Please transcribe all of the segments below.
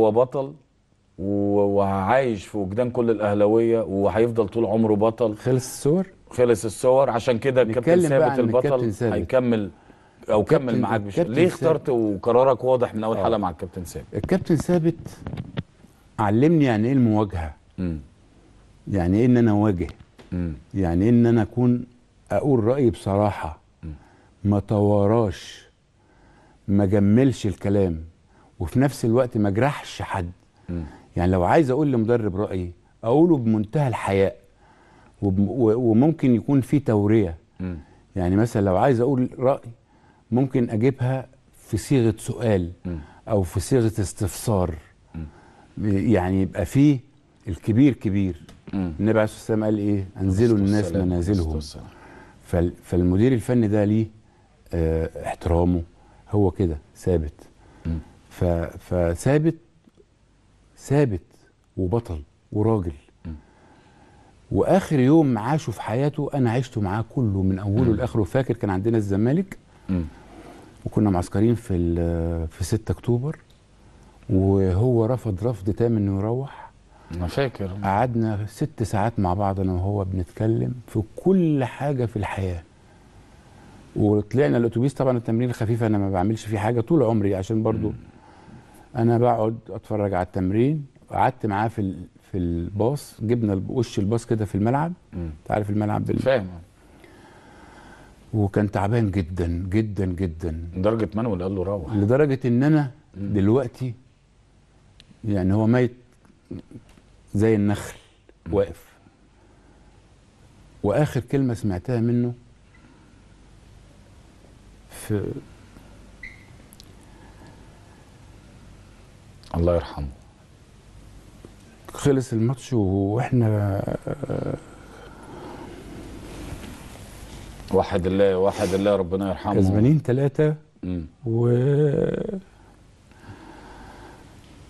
هو بطل وعايش في وجدان كل الاهلاويه وهيفضل طول عمره بطل خلص الصور خلص الصور عشان كده الكابتن ثابت البطل هيكمل او كمل معاك مش ليه اخترت وقرارك واضح من اول آه. حلقه مع الكابتن ثابت الكابتن ثابت علمني يعني ايه المواجهه م. يعني ايه ان انا اواجه يعني ايه ان انا اكون اقول رايي بصراحه م. ما تواراش ما جملش الكلام وفي نفس الوقت ما جرحش حد م. يعني لو عايز اقول لمدرب رايي اقوله بمنتهى الحياء وممكن يكون في توريه م. يعني مثلا لو عايز اقول راي ممكن اجيبها في صيغه سؤال م. او في صيغه استفسار يعني يبقى فيه الكبير كبير النبي عليه الصلاه والسلام قال ايه انزلوا الناس منازلهم فالمدير الفني ده ليه اه احترامه هو كده ثابت فثابت ثابت وبطل وراجل واخر يوم عاشه في حياته انا عشته معاه كله من اوله لاخره فاكر كان عندنا الزمالك وكنا معسكرين في في 6 اكتوبر وهو رفض رفض تام انه يروح انا فاكر قعدنا ست ساعات مع بعض انا وهو بنتكلم في كل حاجه في الحياه وطلعنا الاتوبيس طبعا التمرين الخفيف انا ما بعملش فيه حاجه طول عمري عشان برضو انا بقعد اتفرج على التمرين قعدت معاه في في الباص جبنا وش الباص كده في الملعب انت عارف الملعب بال... فاهم وكان تعبان جدا جدا جدا لدرجه ولا قال له روح لدرجه ان انا مم. دلوقتي يعني هو ميت زي النخل مم. واقف واخر كلمه سمعتها منه في الله يرحمه خلص الماتش واحنا واحد الله واحد الله ربنا يرحمه كسبانين ثلاثة و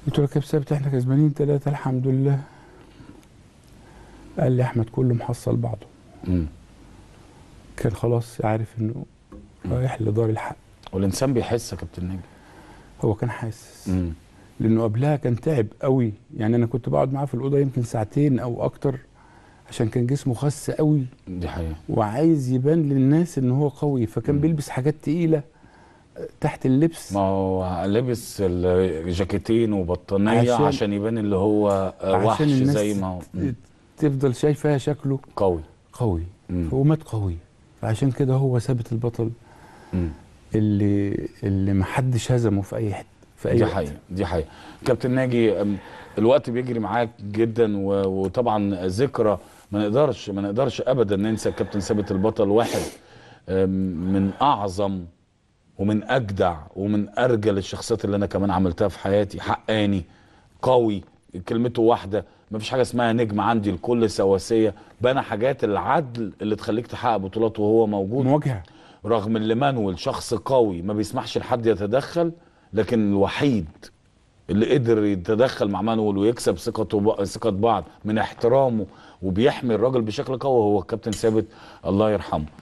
قلت له كيف ثابت احنا كسبانين ثلاثة الحمد لله قال لي احمد كله محصل بعضه مم. كان خلاص عارف انه رايح لدار الحق والانسان بيحس يا كابتن نجم هو كان حاسس لانه قبلها كان تعب قوي يعني انا كنت بقعد معاه في الاوضه يمكن ساعتين او اكتر عشان كان جسمه خس قوي دي حقيقة وعايز يبان للناس ان هو قوي فكان مم. بيلبس حاجات تقيله تحت اللبس ما هو لبس جاكيتين وبطانيه عشان, عشان يبان اللي هو وحش زي ما هو تفضل شايفاه شكله قوي قوي ومات قوي فعشان كده هو ثابت البطل مم. اللي اللي محدش هزمه في اي حته في اي أيوة. دي حقيقه دي حقيقه كابتن ناجي الوقت بيجري معاك جدا وطبعا ذكرى ما نقدرش ما نقدرش ابدا ننسى كابتن ثابت البطل واحد من اعظم ومن اجدع ومن ارجل الشخصيات اللي انا كمان عملتها في حياتي حقاني قوي كلمته واحده ما فيش حاجه اسمها نجم عندي الكل سواسيه بنى حاجات العدل اللي تخليك تحقق بطولات وهو موجود مواجهه رغم اللي مانويل شخص قوي ما بيسمحش لحد يتدخل لكن الوحيد اللي قدر يتدخل مع مانويل ويكسب ثقته ثقه بعض من احترامه وبيحمي الراجل بشكل قوي هو الكابتن ثابت الله يرحمه